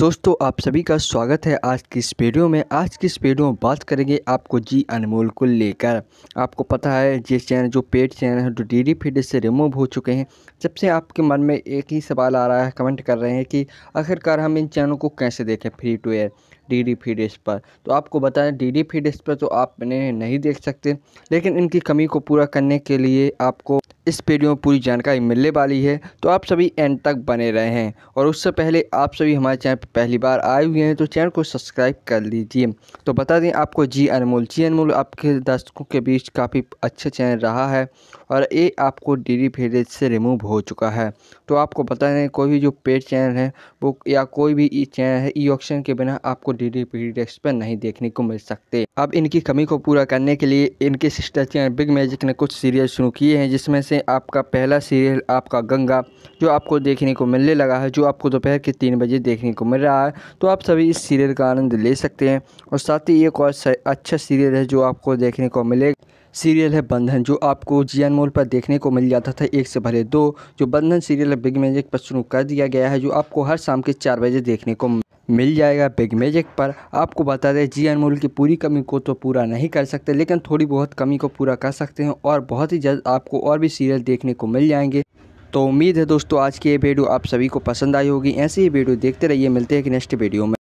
दोस्तों आप सभी का स्वागत है आज की इस वीडियो में आज की इस वीडियो में बात करेंगे आपको जी अनमोल को लेकर आपको पता है ये चैनल जो पेड चैनल है जो डी डी फीड से रिमूव हो चुके हैं जब से आपके मन में एक ही सवाल आ रहा है कमेंट कर रहे हैं कि आखिरकार हम इन चैनल को कैसे देखें free to air D D feed पर तो आपको बताएं डी डी फीड पर तो आप इन्हें नहीं देख सकते लेकिन इनकी कमी को पूरा करने के लिए आपको इस वीडियो में पूरी जानकारी मिलने वाली है तो आप सभी एंड तक बने रहे हैं और उससे पहले आप सभी हमारे चैनल पर पहली बार आए हुए हैं तो चैनल को सब्सक्राइब कर लीजिए तो बता दें आपको जी अनमोल जी अनमोल आपके दर्शकों के बीच काफ़ी अच्छा चैनल रहा है और ये आपको डेली फेडेज से रिमूव हो चुका है तो आपको बता दें कोई भी जो पेड चैनल है वो या कोई भी ई चैनल है ई ऑप्शन के बिना आपको डेली फेडेज पर नहीं देखने को मिल सकते अब इनकी कमी को पूरा करने के लिए इनके सिस्टर चैनल बिग मैजिक ने कुछ सीरियल शुरू किए हैं जिसमें से आपका पहला सीरियल आपका गंगा जो आपको देखने को मिलने लगा है जो आपको दोपहर के तीन बजे देखने को मिल रहा है तो आप सभी इस सीरियल का आनंद ले सकते हैं और साथ ही एक और अच्छा सीरियल है जो आपको देखने को मिलेगा सीरियल है बंधन जो आपको जी एन मोल पर देखने को मिल जाता था एक से भले दो जो बंधन सीरियल है बिग मैजिक पर शुरू कर दिया गया है जो आपको हर शाम के चार बजे देखने को मिल जाएगा बिग मैजिक पर आपको बता दें जी अनमोल की पूरी कमी को तो पूरा नहीं कर सकते लेकिन थोड़ी बहुत कमी को पूरा कर सकते हैं और बहुत ही जल्द आपको और भी सीरियल देखने को मिल जाएंगे तो उम्मीद है दोस्तों आज की ये वीडियो आप सभी को पसंद आई होगी ऐसी ही वीडियो देखते रहिए मिलते हैं कि नेक्स्ट वीडियो में